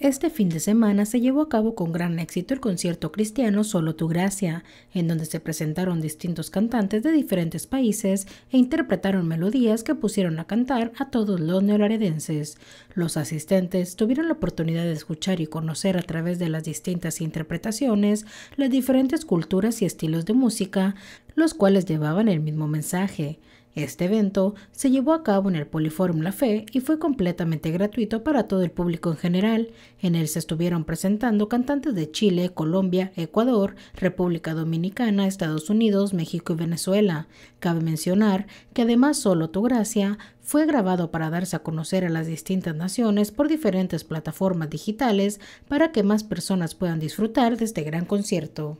Este fin de semana se llevó a cabo con gran éxito el concierto cristiano Solo tu Gracia, en donde se presentaron distintos cantantes de diferentes países e interpretaron melodías que pusieron a cantar a todos los neolaredenses. Los asistentes tuvieron la oportunidad de escuchar y conocer a través de las distintas interpretaciones las diferentes culturas y estilos de música, los cuales llevaban el mismo mensaje. Este evento se llevó a cabo en el Poliforum La Fe y fue completamente gratuito para todo el público en general. En él se estuvieron presentando cantantes de Chile, Colombia, Ecuador, República Dominicana, Estados Unidos, México y Venezuela. Cabe mencionar que además Solo Tu Gracia fue grabado para darse a conocer a las distintas naciones por diferentes plataformas digitales para que más personas puedan disfrutar de este gran concierto.